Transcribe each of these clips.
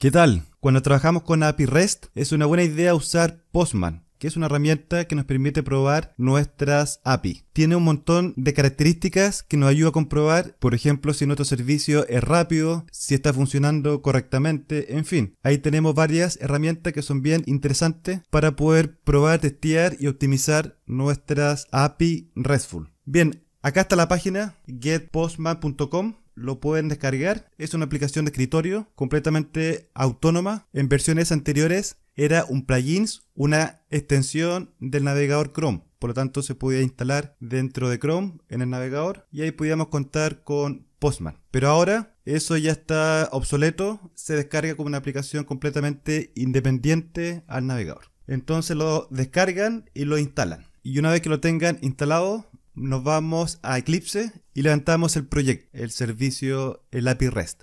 ¿Qué tal? Cuando trabajamos con API REST, es una buena idea usar Postman, que es una herramienta que nos permite probar nuestras API. Tiene un montón de características que nos ayuda a comprobar, por ejemplo, si nuestro servicio es rápido, si está funcionando correctamente, en fin. Ahí tenemos varias herramientas que son bien interesantes para poder probar, testear y optimizar nuestras API RESTful. Bien, acá está la página getpostman.com lo pueden descargar. Es una aplicación de escritorio completamente autónoma. En versiones anteriores era un plugins, una extensión del navegador Chrome. Por lo tanto, se podía instalar dentro de Chrome en el navegador y ahí podíamos contar con Postman. Pero ahora eso ya está obsoleto, se descarga como una aplicación completamente independiente al navegador. Entonces lo descargan y lo instalan. Y una vez que lo tengan instalado, nos vamos a Eclipse y levantamos el proyecto, el servicio, el API REST.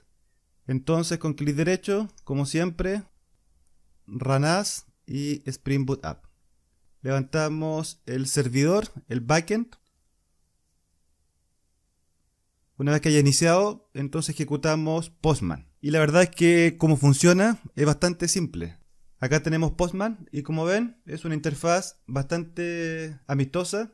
Entonces con clic derecho, como siempre, Ranas y Spring Boot App. Levantamos el servidor, el backend. Una vez que haya iniciado, entonces ejecutamos Postman. Y la verdad es que como funciona es bastante simple. Acá tenemos Postman y como ven es una interfaz bastante amistosa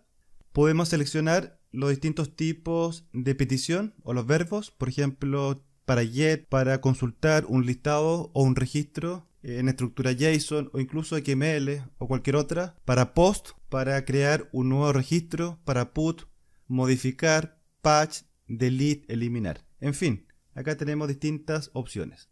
podemos seleccionar los distintos tipos de petición o los verbos, por ejemplo, para get, para consultar un listado o un registro en estructura JSON o incluso XML o cualquier otra, para post, para crear un nuevo registro, para put, modificar, patch, delete, eliminar. En fin, acá tenemos distintas opciones.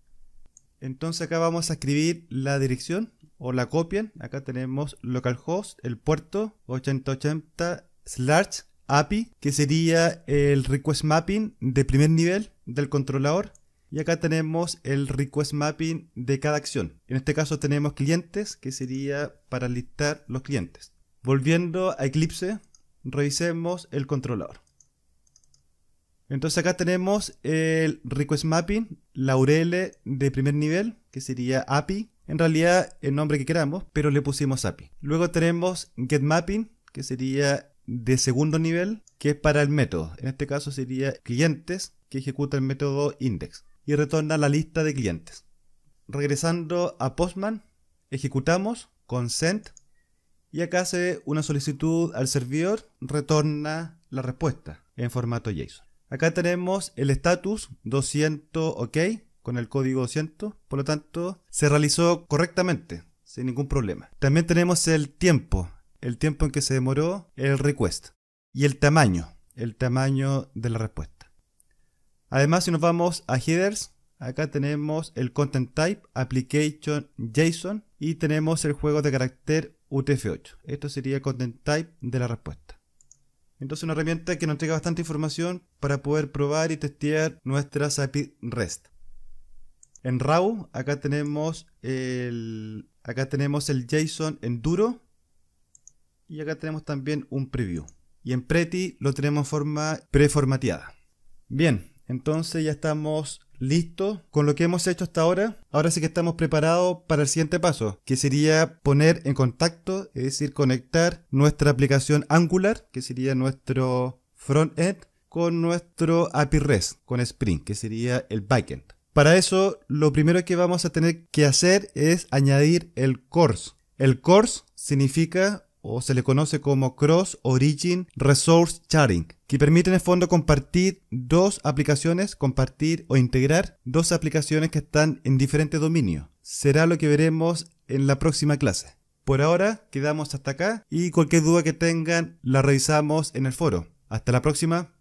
Entonces acá vamos a escribir la dirección o la copian. Acá tenemos localhost, el puerto 8080 slash API, que sería el request mapping de primer nivel del controlador. Y acá tenemos el request mapping de cada acción. En este caso tenemos clientes, que sería para listar los clientes. Volviendo a Eclipse, revisemos el controlador. Entonces acá tenemos el request mapping, la URL de primer nivel, que sería API. En realidad el nombre que queramos, pero le pusimos API. Luego tenemos get mapping, que sería de segundo nivel, que es para el método. En este caso sería clientes que ejecuta el método index y retorna la lista de clientes. Regresando a Postman, ejecutamos consent y acá hace una solicitud al servidor, retorna la respuesta en formato JSON. Acá tenemos el status 200 OK con el código 200, por lo tanto se realizó correctamente, sin ningún problema. También tenemos el tiempo, el tiempo en que se demoró el request y el tamaño, el tamaño de la respuesta. Además, si nos vamos a headers, acá tenemos el content type, application JSON y tenemos el juego de carácter UTF-8. Esto sería el content type de la respuesta. Entonces una herramienta que nos entrega bastante información para poder probar y testear nuestras API REST. En RAW acá tenemos el, acá tenemos el JSON en duro y acá tenemos también un preview. Y en Preti lo tenemos en forma preformateada. Bien, entonces ya estamos listos con lo que hemos hecho hasta ahora. Ahora sí que estamos preparados para el siguiente paso, que sería poner en contacto, es decir, conectar nuestra aplicación Angular, que sería nuestro front-end, con nuestro API REST, con Spring, que sería el backend. Para eso, lo primero que vamos a tener que hacer es añadir el course. El course significa o se le conoce como Cross Origin Resource Sharing, que permite en el fondo compartir dos aplicaciones, compartir o integrar dos aplicaciones que están en diferentes dominios. Será lo que veremos en la próxima clase. Por ahora quedamos hasta acá y cualquier duda que tengan la revisamos en el foro. Hasta la próxima.